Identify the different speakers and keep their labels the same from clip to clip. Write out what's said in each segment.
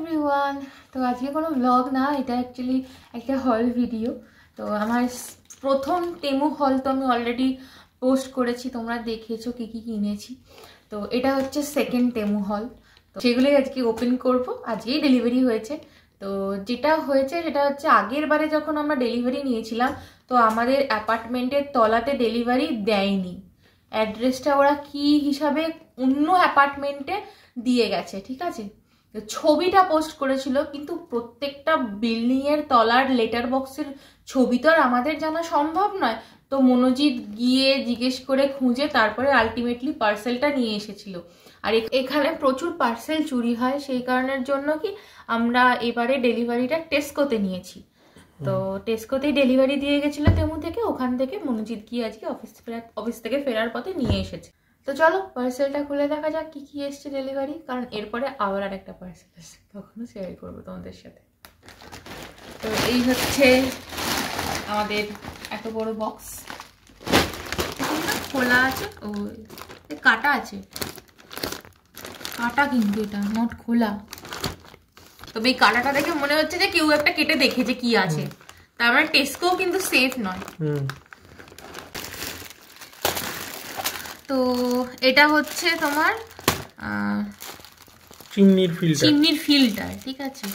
Speaker 1: Everyone তো আজকে কোনো ব্লগ না এটা অ্যাকচুয়ালি একটা হল ভিডিও তো আমার প্রথম টেমু হল তো আমি অলরেডি পোস্ট করেছি তোমরা দেখেছো কি কি কিনেছি তো এটা হচ্ছে সেকেন্ড টেমু হল তো সেগুলোই আজকে ওপেন করব আজকেই ডেলিভারি হয়েছে তো যেটা হয়েছে সেটা হচ্ছে আগের বারে যখন আমরা ডেলিভারি নিয়েছিলাম তো আমাদের অ্যাপার্টমেন্টের তলাতে ডেলিভারি দেয়নি অ্যাড্রেসটা ওরা কি হিসাবে অন্য অ্যাপার্টমেন্টে দিয়ে গেছে ঠিক আছে ছবিটা পোস্ট করেছিল কিন্তু প্রত্যেকটা বিল্ডিংয়ের তলার লেটার বক্সের ছবি তো আর আমাদের জানা সম্ভব নয় তো মনোজিৎ গিয়ে জিজ্ঞেস করে খুঁজে তারপরে আলটিমেটলি পার্সেলটা নিয়ে এসেছিল আর এখানে প্রচুর পার্সেল চুরি হয় সেই কারণের জন্য কি আমরা এবারে ডেলিভারিটা টেস্কোতে নিয়েছি তো টেস্কোতেই ডেলিভারি দিয়ে গেছিলো তেমন থেকে ওখান থেকে মনোজিৎ গিয়ে আজকে অফিস ফেরার অফিস থেকে ফেরার পথে নিয়ে এসেছে তো চলো পার্সেলটা খুলে দেখা যাক কি কী এসছে ডেলিভারি কারণ এরপরে আবার আর একটা পার্সেল এসছে তখনও শেয়ার করবো তোমাদের সাথে তো এই হচ্ছে আমাদের এত বড় বক্স খোলা আছে ও কাটা আছে কাটা কিন্তু এটা নট খোলা তবে এই কাটাটা দেখে মনে হচ্ছে যে কেউ একটা কেটে দেখেছে কি আছে তার মানে টেস্কো কিন্তু সেফ নয় তো এটা হচ্ছে তোমার
Speaker 2: চিমনির ফিল্টার চিমনির
Speaker 1: ফিল্টার ঠিক আছে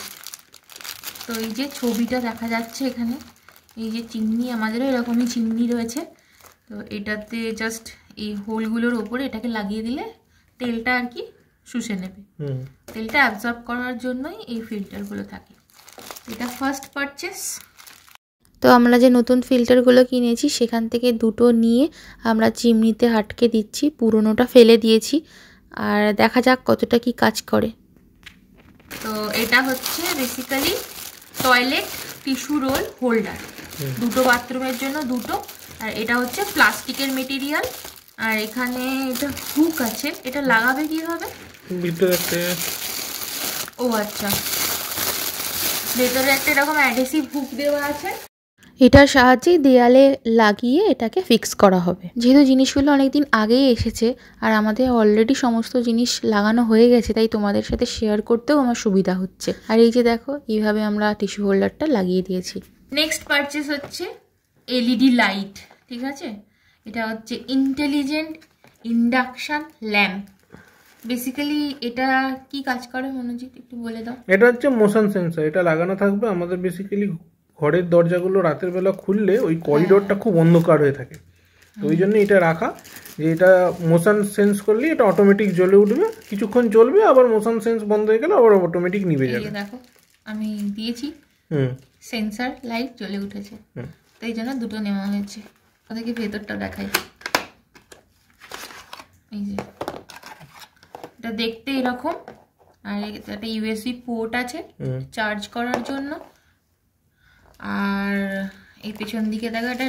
Speaker 1: তো এই যে ছবিটা দেখা যাচ্ছে এখানে এই যে চিমনি আমাদেরও এরকমই চিমনি রয়েছে তো এটাতে জাস্ট এই হোলগুলোর ওপরে এটাকে লাগিয়ে দিলে তেলটা আর কি শুষে নেবে তেলটা অ্যাবজর্ব করার জন্যই এই ফিল্টারগুলো থাকে এটা ফার্স্ট পারচেস তো আমরা যে নতুন ফিল্টারগুলো কিনেছি সেখান থেকে দুটো নিয়ে আমরা চিমনিতে আটকে দিচ্ছি পুরনোটা ফেলে দিয়েছি আর দেখা যাক কতটা কি কাজ করে তো এটা হচ্ছে basically toilet tissue roll holder দুটো বাথরুমের জন্য দুটো আর এটা হচ্ছে প্লাস্টিকের মেটেরিয়াল আর এখানে এটা হুক আছে এটা লাগাবে কিভাবে ও আচ্ছা ভেতরে একটা এরকম অ্যাডহেসিভ হুক দেওয়া আছে এটার সাহায্যেই দেয়ালে লাগিয়ে এটাকে ফিক্স করা হবে যেহেতু জিনিসগুলো অনেক দিন আগেই এসেছে আর আমাদের অলরেডি সমস্ত জিনিস লাগানো হয়ে গেছে তাই তোমাদের সাথে শেয়ার করতেও আমার সুবিধা হচ্ছে আর এই যে দেখো এইভাবে আমরা টিস্যু হোল্ডারটা লাগিয়ে দিয়েছি নেক্সট পারচেস হচ্ছে এলইডি লাইট e ঠিক আছে এটা হচ্ছে ইন্টেলিজেন্ট ইন্ডাকশান ল্যাম্প বেসিক্যালি এটা কি কাজ করে মনোজিৎ একটু বলে দাও
Speaker 2: এটা হচ্ছে মোশন সেন্সর এটা লাগানো থাকবে আমাদের বেসিক্যালি ঘরের দরজাগুলো রাতের বেলা খুললে ওই করিডোরটা খুব অন্ধকার হয়ে থাকে তো ওই জন্য এটা রাখা যে এটা মোশন সেন্স করলে এটা অটোমেটিক জ্বলে উঠবে কিছুক্ষণ জ্বলবে আবার মোশন সেন্স বন্ধ হয়ে গেলে আবার অটোমেটিক নিবে যাবে
Speaker 1: দেখো আমি দিয়েছি হুম সেন্সার লাইট জ্বলে উঠেছে তো এই জন্য দুটো নেওয়া হয়েছে ওদেরকে ভেতরটা দেখাই এই যে এটা দেখতে এরকম আর একটা ইউএসবি পোর্ট আছে চার্জ করার জন্য আর এই পেছন দিকে দেখো এটা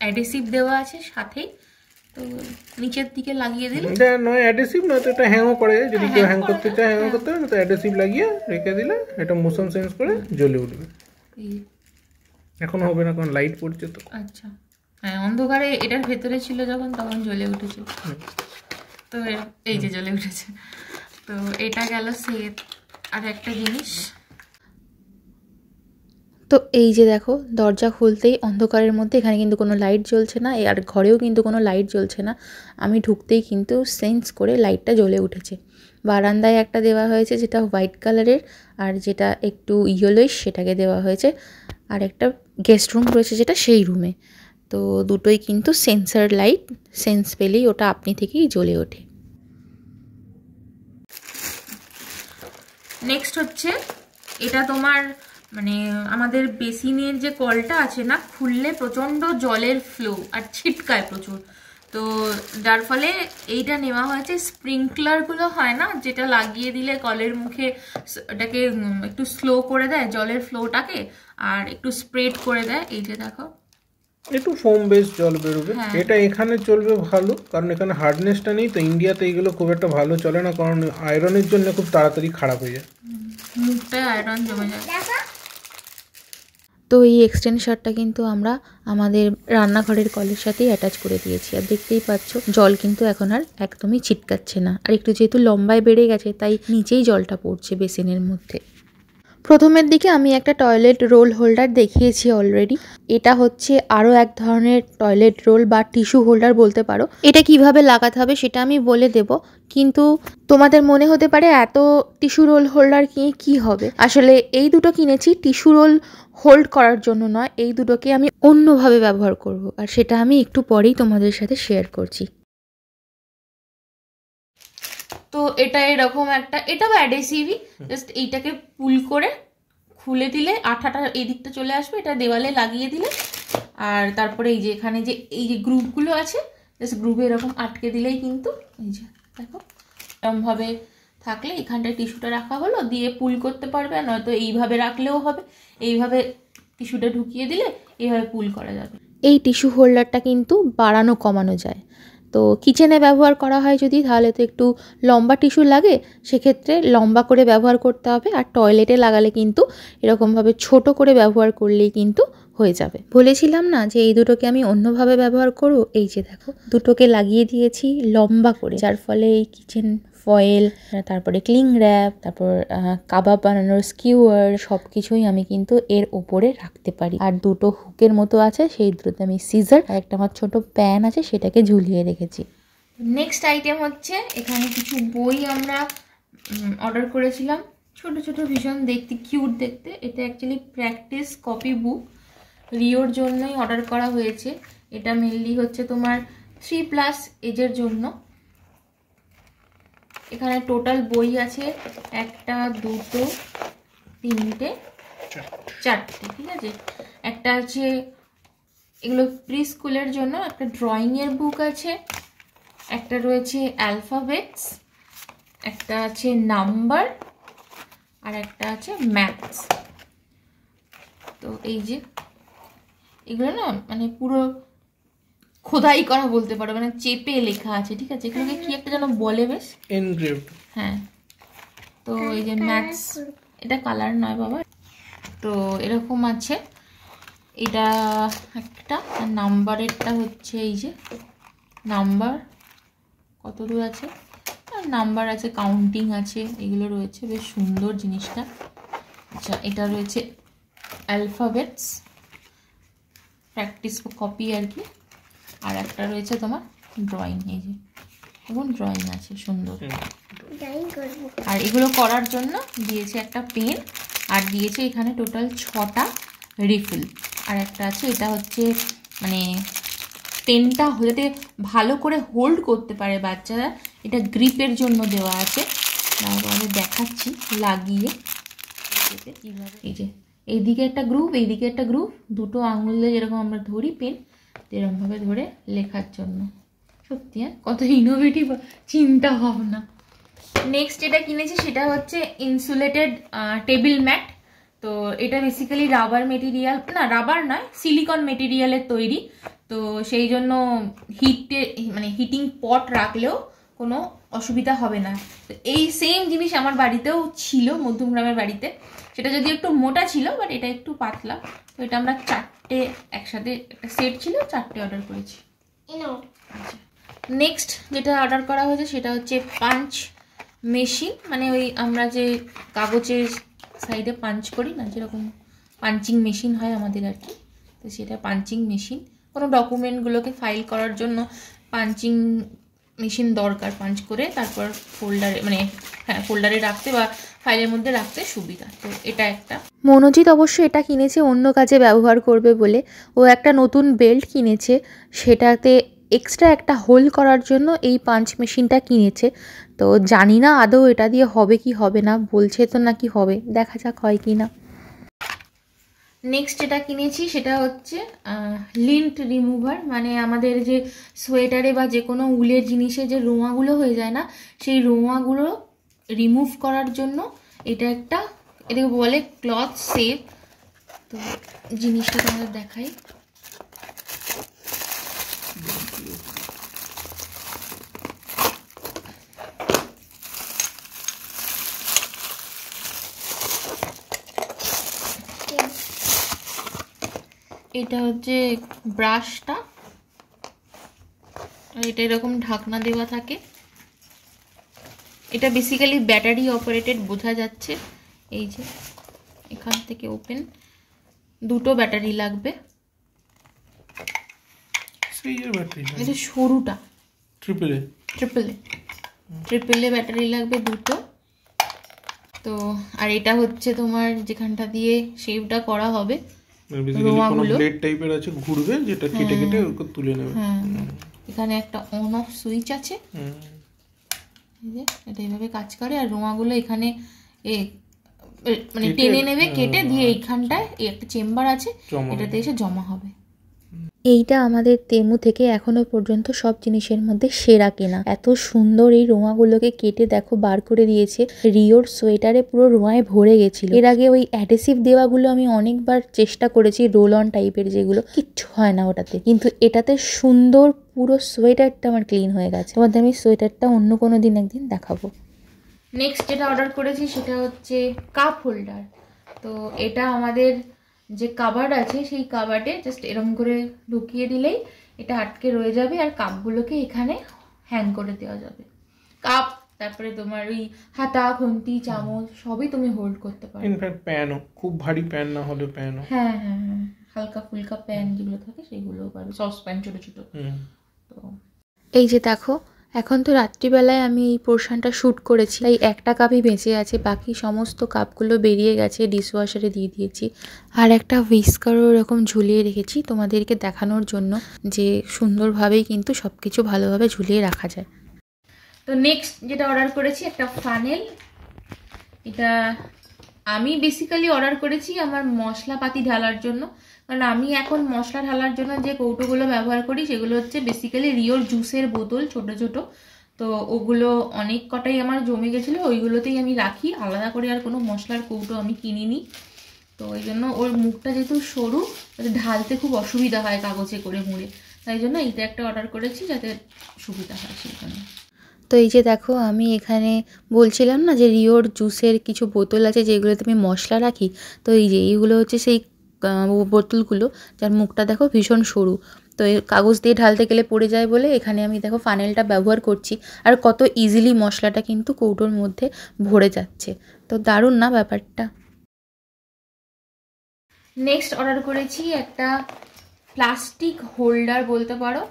Speaker 1: অ্যাডেসিভ দেওয়া আছে সাথেই তো নিচের দিকে লাগিয়ে দিলে এটা
Speaker 2: নয় অ্যাডেসিভ না তো এটা হ্যাংও করে যদি হ্যাঁ, কেউ হ্যাং করতে চায় হ্যাং করতে পারে না তো অ্যাডেসিভ লাগিয়ে রেখে দিলে এটা মোশন সেন্স করে জ্বলে উঠবে এখন হবে না কারণ লাইট পড়ছে তো
Speaker 1: আচ্ছা হ্যাঁ অন্ধকারে এটার ভেতরে ছিল যখন তখন জ্বলে উঠেছে তো এই যে জ্বলে উঠেছে তো এটা গেল সেট আর একটা জিনিস তো এই যে দেখো দরজা খুলতেই অন্ধকারের মধ্যে এখানে কিন্তু কোনো লাইট জ্বলছে না আর ঘরেও কিন্তু কোনো লাইট জ্বলছে না আমি ঢুকতেই কিন্তু সেন্স করে লাইটটা জ্বলে উঠেছে বারান্দায় একটা দেওয়া হয়েছে যেটা হোয়াইট কালারের আর যেটা একটু ইয়েলোই সেটাকে দেওয়া হয়েছে আর একটা গেস্ট রুম রয়েছে যেটা সেই রুমে তো দুটোই কিন্তু সেন্সার লাইট সেন্স পেলেই ওটা আপনি থেকেই জ্বলে ওঠে নেক্সট হচ্ছে এটা তোমার মানে আমাদের বেসিনের যে কলটা আছে না খুললে প্রচণ্ড জলের ফ্লো আর ছিটকায় প্রচুর তো যার ফলে এইটা নেওয়া হয়েছে স্প্রিংকলারগুলো হয় না যেটা লাগিয়ে দিলে কলের মুখে এটাকে একটু স্লো করে দেয় জলের ফ্লোটাকে আর একটু স্প্রেড করে দেয় এই যে দেখো
Speaker 2: একটু ফোম বেস জল বেরোবে হ্যাঁ। এটা এখানে চলবে ভালো কারণ এখানে হার্ডনেসটা নেই তো ইন্ডিয়াতে এইগুলো খুব একটা ভালো চলে না কারণ আয়রনের জন্য খুব তাড়াতাড়ি খারাপ
Speaker 1: হয়ে যায় মুখটায় আয়রন জমে যায় তো এই এক্সটেনশারটা কিন্তু আমরা আমাদের রান্নাঘরের কলের সাথেই অ্যাটাচ করে দিয়েছি আর দেখতেই পাচ্ছ জল কিন্তু এখন আর একদমই ছিটকাচ্ছে না আর একটু যেহেতু লম্বায় বেড়ে গেছে তাই নিচেই জলটা পড়ছে বেসিনের মধ্যে প্রথমের দিকে আমি একটা টয়লেট রোল হোল্ডার দেখিয়েছি অলরেডি এটা হচ্ছে আরও এক ধরনের টয়লেট রোল বা টিস্যু হোল্ডার বলতে পারো এটা কিভাবে লাগাতে হবে সেটা আমি বলে দেব কিন্তু তোমাদের মনে হতে পারে এত টিস্যু রোল হোল্ডার কিনে কি হবে আসলে এই দুটো কিনেছি টিস্যু রোল হোল্ড করার জন্য নয় এই দুটোকে আমি অন্যভাবে ব্যবহার করব আর সেটা আমি একটু পরেই তোমাদের সাথে শেয়ার করছি তো এটা এরকম একটা এটাও অ্যাডেসিভই জাস্ট এইটাকে পুল করে খুলে দিলে আঠাটা এদিকটা চলে আসবে এটা দেওয়ালে লাগিয়ে দিলে আর তারপরে এই যে এখানে যে এই যে গ্রুপগুলো আছে জাস্ট গ্রুপে এরকম আটকে দিলেই কিন্তু এই যে দেখো এরকমভাবে থাকলে এখানটায় টিস্যুটা রাখা হলো দিয়ে পুল করতে পারবে আর নয়তো এইভাবে রাখলেও হবে এইভাবে টিস্যুটা ঢুকিয়ে দিলে এইভাবে পুল করা যাবে এই টিস্যু হোল্ডারটা কিন্তু বাড়ানো কমানো যায় তো কিচেনে ব্যবহার করা হয় যদি তাহলে তো একটু লম্বা টিস্যু লাগে সেক্ষেত্রে লম্বা করে ব্যবহার করতে হবে আর টয়লেটে লাগালে কিন্তু এরকমভাবে ছোট করে ব্যবহার করলেই কিন্তু হয়ে যাবে বলেছিলাম না যে এই দুটোকে আমি অন্যভাবে ব্যবহার করব এই যে দেখো দুটোকে লাগিয়ে দিয়েছি লম্বা করে যার ফলে এই কিচেন ফয়েল তারপরে ক্লিং র্যাপ তারপর কাবাব বানানোর স্কিউয়ার সব কিছুই আমি কিন্তু এর ওপরে রাখতে পারি আর দুটো হুকের মতো আছে সেই দুটোতে আমি সিজার আর একটা আমার ছোটো প্যান আছে সেটাকে ঝুলিয়ে রেখেছি নেক্সট আইটেম হচ্ছে এখানে কিছু বই আমরা অর্ডার করেছিলাম ছোট ছোট ভীষণ দেখতে কিউট দেখতে এটা অ্যাকচুয়ালি প্র্যাকটিস কপি বুক রিওর জন্যই অর্ডার করা হয়েছে এটা মেনলি হচ্ছে তোমার থ্রি প্লাস এজের জন্য এখানে টোটাল বই আছে একটা দুটো তিনটে চারটে ঠিক আছে একটা আছে এগুলো প্রি স্কুলের জন্য একটা ড্রয়িংয়ের বুক আছে একটা রয়েছে অ্যালফাবেটস একটা আছে নাম্বার আর একটা আছে ম্যাথস তো এই যে এগুলো না মানে পুরো খোদাই করা বলতে পারো মানে চেপে লেখা আছে ঠিক আছে এগুলোকে কি একটা যেন বলে বেশ এনগ্রেভড হ্যাঁ তো এই যে ম্যাক্স এটা কালার নয় বাবা তো এরকম আছে এটা একটা নাম্বারেরটা হচ্ছে এই যে নাম্বার কত দূর আছে নাম্বার আছে কাউন্টিং আছে এগুলো রয়েছে বেশ সুন্দর জিনিসটা আচ্ছা এটা রয়েছে অ্যালফাবেটস প্র্যাকটিস কপি আর কি আর একটা রয়েছে তোমার ড্রয়িং এই যে এবং ড্রয়িং আছে সুন্দর আর এগুলো করার জন্য দিয়েছে একটা পেন আর দিয়েছে এখানে টোটাল ছটা রিফিল আর একটা আছে এটা হচ্ছে মানে পেনটা যাতে ভালো করে হোল্ড করতে পারে বাচ্চারা এটা গ্রিপের জন্য দেওয়া আছে তোমাদের দেখাচ্ছি লাগিয়ে এই যে এইদিকে একটা গ্রুপ এইদিকে একটা গ্রুপ দুটো আঙুল দিয়ে যেরকম আমরা ধরি পেন এরকমভাবে ধরে লেখার জন্য সত্যি হ্যাঁ কত ইনোভেটিভ চিন্তা ভাবনা নেক্সট যেটা কিনেছি সেটা হচ্ছে ইনসুলেটেড টেবিল ম্যাট তো এটা বেসিক্যালি রাবার মেটেরিয়াল না রাবার নয় সিলিকন মেটেরিয়ালের তৈরি তো সেই জন্য হিটে মানে হিটিং পট রাখলেও কোনো অসুবিধা হবে না তো এই সেম জিনিস আমার বাড়িতেও ছিল মধ্যমগ্রামের বাড়িতে সেটা যদি একটু মোটা ছিল বাট এটা একটু পাতলা তো এটা আমরা চারটে একসাথে একটা সেট ছিল চারটে অর্ডার করেছি নেক্সট আচ্ছা। যেটা অর্ডার করা হয়েছে সেটা হচ্ছে পাঞ্চ মেশিন মানে ওই আমরা যে কাগজের সাইডে পাঞ্চ করি না যেরকম পাঞ্চিং মেশিন হয় আমাদের আর কি তো সেটা পাঞ্চিং মেশিন কোনো ডকুমেন্টগুলোকে ফাইল করার জন্য পাঞ্চিং মেশিন দরকার পাঞ্চ করে তারপর ফোল্ডারে মানে হ্যাঁ ফোল্ডারে রাখতে বা ফাইলের মধ্যে রাখতে সুবিধা তো এটা একটা মনোজিৎ অবশ্য এটা কিনেছে অন্য কাজে ব্যবহার করবে বলে ও একটা নতুন বেল্ট কিনেছে সেটাতে এক্সট্রা একটা হোল করার জন্য এই পাঞ্চ মেশিনটা কিনেছে তো জানি না আদৌ এটা দিয়ে হবে কি হবে না বলছে তো নাকি হবে দেখা যাক হয় কি না নেক্সট যেটা কিনেছি সেটা হচ্ছে লিন্ট রিমুভার মানে আমাদের যে সোয়েটারে বা যে কোনো উলের জিনিসে যে রোঁয়াগুলো হয়ে যায় না সেই রোঁয়াগুলো রিমুভ করার জন্য এটা একটা এটাকে বলে ক্লথ সেভ তো জিনিসটা তোমাদের দেখাই এটা হচ্ছে ব্রাশটা এটা এরকম ঢাকনা দেওয়া থাকে এটা বেসিক্যালি ব্যাটারি অপারেটেড বোঝা যাচ্ছে এই যে এখান থেকে ওপেন দুটো ব্যাটারি লাগবে এটা সরুটা ট্রিপল ট্রিপল ব্যাটারি লাগবে দুটো তো আর এটা হচ্ছে তোমার যেখানটা দিয়ে শেভটা করা হবে মানে
Speaker 2: হ্যাঁ। হ্যাঁ।
Speaker 1: এখানে একটা অন অফ সুইচ আছে এটা এইভাবে কাজ করে আর এখানে এ মানে টেনে নেবে হ্যাঁ, কেটে দিয়ে এইখানটায় একটা চেম্বার আছে এটাতে এসে জমা হবে এইটা আমাদের তেমু থেকে এখনো পর্যন্ত সব জিনিসের মধ্যে সেরা কেনা এত সুন্দর এই রোঁয়াগুলোকে কেটে দেখো বার করে দিয়েছে রিওর সোয়েটারে পুরো রোঁয়ায় ভরে গেছিল এর আগে ওই অ্যাডেসিভ দেওয়াগুলো আমি অনেকবার চেষ্টা করেছি রোল অন টাইপের যেগুলো কিচ্ছু হয় না ওটাতে কিন্তু এটাতে সুন্দর পুরো সোয়েটারটা আমার ক্লিন হয়ে গেছে তোমাদের আমি সোয়েটারটা অন্য কোনো দিন একদিন দেখাবো নেক্সট যেটা অর্ডার করেছি সেটা হচ্ছে কাপ হোল্ডার তো এটা আমাদের যে কাবার আছে সেই কাবারে জাস্ট এরম করে ঢুকিয়ে দিলেই এটা আটকে রয়ে যাবে আর কাপগুলোকে এখানে হ্যাং করে দেওয়া যাবে কাপ তারপরে তোমার ওই হাতা খুন্তি চামচ সবই তুমি হোল্ড করতে পারো
Speaker 2: ইনফ্যাক্ট প্যানও খুব ভারী প্যান না হলে প্যানও
Speaker 1: হ্যাঁ হ্যাঁ হ্যাঁ হালকা ফুলকা প্যান যেগুলো থাকে সেগুলোও পারবে সস প্যান ছোটো ছোটো তো এই যে দেখো এখন তো রাত্রিবেলায় আমি এই পোর্শনটা শ্যুট করেছি তাই একটা কাপই বেঁচে আছে বাকি সমস্ত কাপগুলো বেরিয়ে গেছে ডিশওয়াশারে দিয়ে দিয়েছি আর একটা হুইস্কারও এরকম ঝুলিয়ে রেখেছি তোমাদেরকে দেখানোর জন্য যে সুন্দরভাবেই কিন্তু সব কিছু ভালোভাবে ঝুলিয়ে রাখা যায় তো নেক্সট যেটা অর্ডার করেছি একটা ফানেল এটা আমি বেসিক্যালি অর্ডার করেছি আমার মশলাপাতি ঢালার জন্য কারণ আমি এখন মশলা ঢালার জন্য যে কৌটোগুলো ব্যবহার করি সেগুলো হচ্ছে বেসিক্যালি রিওর জুসের বোতল ছোট ছোট তো ওগুলো অনেক কটাই আমার জমে গেছিলো ওইগুলোতেই আমি রাখি আলাদা করে আর কোনো মশলার কৌটো আমি কিনিনি তো ওই জন্য ওর মুখটা যেহেতু সরু তাতে ঢালতে খুব অসুবিধা হয় কাগজে করে মুড়ে তাই জন্য এইটা একটা অর্ডার করেছি যাতে সুবিধা হয় সেই জন্য তো এই যে দেখো আমি এখানে বলছিলাম না যে রিওর জুসের কিছু বোতল আছে যেগুলোতে আমি মশলা রাখি তো এই যে এইগুলো হচ্ছে সেই বোতলগুলো যার মুখটা দেখো ভীষণ সরু তো কাগজ দিয়ে ঢালতে গেলে পড়ে যায় বলে এখানে আমি দেখো ফানেলটা ব্যবহার করছি আর কত ইজিলি মশলাটা কিন্তু কৌটোর মধ্যে ভরে যাচ্ছে তো দারুণ না ব্যাপারটা নেক্সট অর্ডার করেছি একটা প্লাস্টিক হোল্ডার বলতে পারো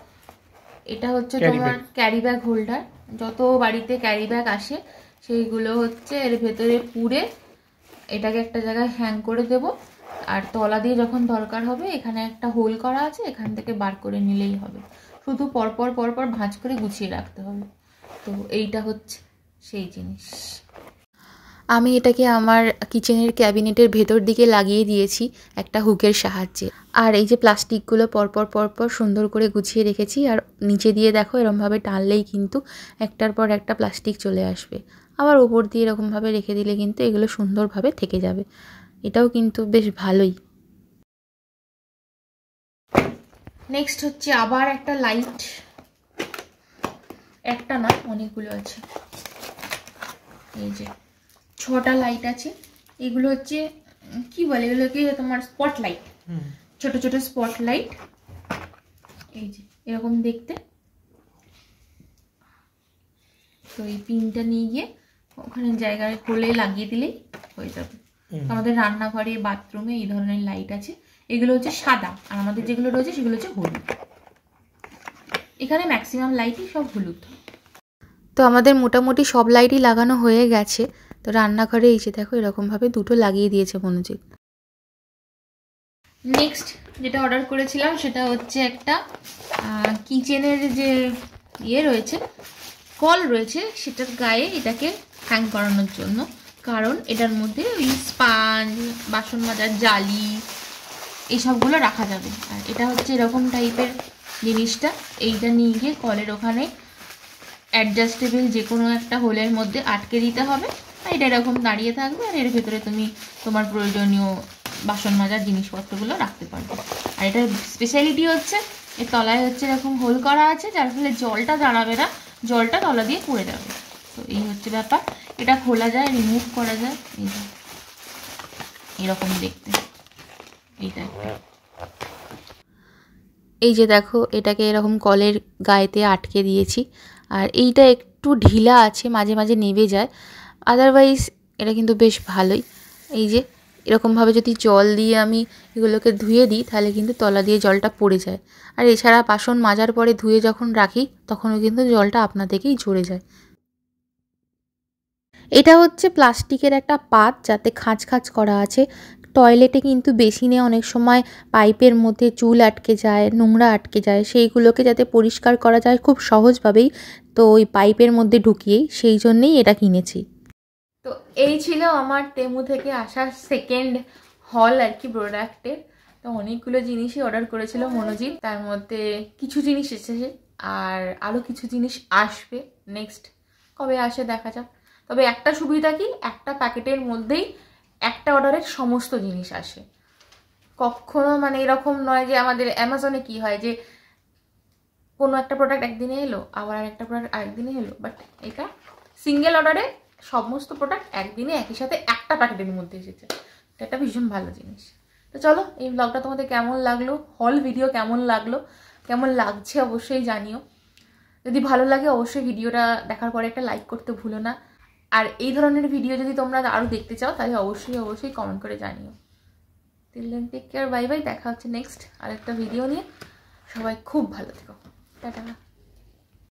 Speaker 1: এটা হচ্ছে তোমার ক্যারি ব্যাগ হোল্ডার যত বাড়িতে ক্যারি ব্যাগ আসে সেইগুলো হচ্ছে এর ভেতরে পুড়ে এটাকে একটা জায়গায় হ্যাং করে দেব আর তলা দিয়ে যখন দরকার হবে এখানে একটা হোল করা আছে এখান থেকে বার করে নিলেই হবে শুধু পরপর পরপর ভাঁজ করে গুছিয়ে রাখতে হবে তো এইটা হচ্ছে সেই জিনিস আমি এটাকে আমার কিচেনের ক্যাবিনেটের ভেতর দিকে লাগিয়ে দিয়েছি একটা হুকের সাহায্যে আর এই যে প্লাস্টিকগুলো পরপর পরপর সুন্দর করে গুছিয়ে রেখেছি আর নিচে দিয়ে দেখো এরমভাবে টানলেই কিন্তু একটার পর একটা প্লাস্টিক চলে আসবে আবার ওপর দিয়ে এরকমভাবে রেখে দিলে কিন্তু এগুলো সুন্দরভাবে থেকে যাবে এটাও কিন্তু বেশ ভালোই নেক্সট হচ্ছে আবার একটা লাইট একটা না অনেকগুলো আছে এই যে ছটা লাইট আছে এগুলো হচ্ছে কি বলে এগুলোকে তোমার স্পটলাইট ছোট ছোট স্পটলাইট এই যে এরকম দেখতে তো এই পিনটা নিয়ে গিয়ে ওখানে জায়গায় কোলে লাগিয়ে দিলেই হয়ে যাবে আমাদের রান্নাঘরে বাথরুমে এই ধরনের লাইট আছে এগুলো হচ্ছে সাদা আর আমাদের যেগুলো রয়েছে সেগুলো হচ্ছে হলুদ এখানে ম্যাক্সিমাম লাইটই সব হলুদ তো আমাদের মোটামুটি সব লাইটই লাগানো হয়ে গেছে তো রান্নাঘরে এই যে দেখো এরকমভাবে দুটো লাগিয়ে দিয়েছে মনোজিৎ নেক্সট যেটা অর্ডার করেছিলাম সেটা হচ্ছে একটা কিচেনের যে ইয়ে রয়েছে কল রয়েছে সেটার গায়ে এটাকে হ্যাং করানোর জন্য কারণ এটার মধ্যে ওই স্পাঞ্জ বাসন মাজার জালি এইসবগুলো রাখা যাবে আর এটা হচ্ছে এরকম টাইপের জিনিসটা এইটা নিয়ে গিয়ে কলের ওখানে অ্যাডজাস্টেবল যে কোনো একটা হোলের মধ্যে আটকে দিতে হবে আর এটা এরকম দাঁড়িয়ে থাকবে আর এর ভেতরে তুমি তোমার প্রয়োজনীয় বাসন মাজার জিনিসপত্রগুলো রাখতে পারবো আর এটা স্পেশালিটি হচ্ছে এর তলায় হচ্ছে এরকম হোল করা আছে যার ফলে জলটা দাঁড়াবে না জলটা তলা দিয়ে পড়ে যাবে তো এই হচ্ছে ব্যাপার এটা খোলা যায় রিমুভ করা যায় এই যে এরকম দেখতে এইটা এই যে দেখো এটাকে এরকম কলের গায়েতে আটকে দিয়েছি আর এইটা একটু ঢিলা আছে মাঝে মাঝে নেবে যায় আদারওয়াইজ এটা কিন্তু বেশ ভালোই এই যে এরকমভাবে যদি জল দিয়ে আমি এগুলোকে ধুয়ে দিই তাহলে কিন্তু তলা দিয়ে জলটা পড়ে যায় আর এছাড়া বাসন মাজার পরে ধুয়ে যখন রাখি তখনও কিন্তু জলটা আপনা থেকেই ঝরে যায় এটা হচ্ছে প্লাস্টিকের একটা পাত যাতে খাঁচ খাঁচ করা আছে টয়লেটে কিন্তু বেসিনে অনেক সময় পাইপের মধ্যে চুল আটকে যায় নোংরা আটকে যায় সেইগুলোকে যাতে পরিষ্কার করা যায় খুব সহজভাবেই তো ওই পাইপের মধ্যে ঢুকিয়েই সেই জন্যেই এটা কিনেছি তো এই ছিল আমার তেমু থেকে আসা সেকেন্ড হল আর কি প্রোডাক্টের তো অনেকগুলো জিনিসই অর্ডার করেছিল মনোজিৎ তার মধ্যে কিছু জিনিস এসেছে আর আরও কিছু জিনিস আসবে নেক্সট কবে আসে দেখা যাক তবে একটা সুবিধা কি একটা প্যাকেটের মধ্যেই একটা অর্ডারের সমস্ত জিনিস আসে কখনো মানে এরকম নয় যে আমাদের অ্যামাজনে কি হয় যে কোনো একটা প্রোডাক্ট একদিনে এলো আবার আর একটা প্রোডাক্ট আরেকদিনে এলো বাট এটা সিঙ্গেল অর্ডারে সমস্ত প্রোডাক্ট একদিনে একই সাথে একটা প্যাকেটের মধ্যে এসেছে এটা ভীষণ ভালো জিনিস তো চলো এই ব্লগটা তোমাদের কেমন লাগলো হল ভিডিও কেমন লাগলো কেমন লাগছে অবশ্যই জানিও যদি ভালো লাগে অবশ্যই ভিডিওটা দেখার পরে একটা লাইক করতে ভুলো না আর এই ধরনের ভিডিও যদি তোমরা আরও দেখতে চাও তাহলে অবশ্যই অবশ্যই কমেন্ট করে জানিও till then take care bye bye দেখা হচ্ছে নেক্সট আরেকটা ভিডিও নিয়ে সবাই খুব ভালো থেকো টাটা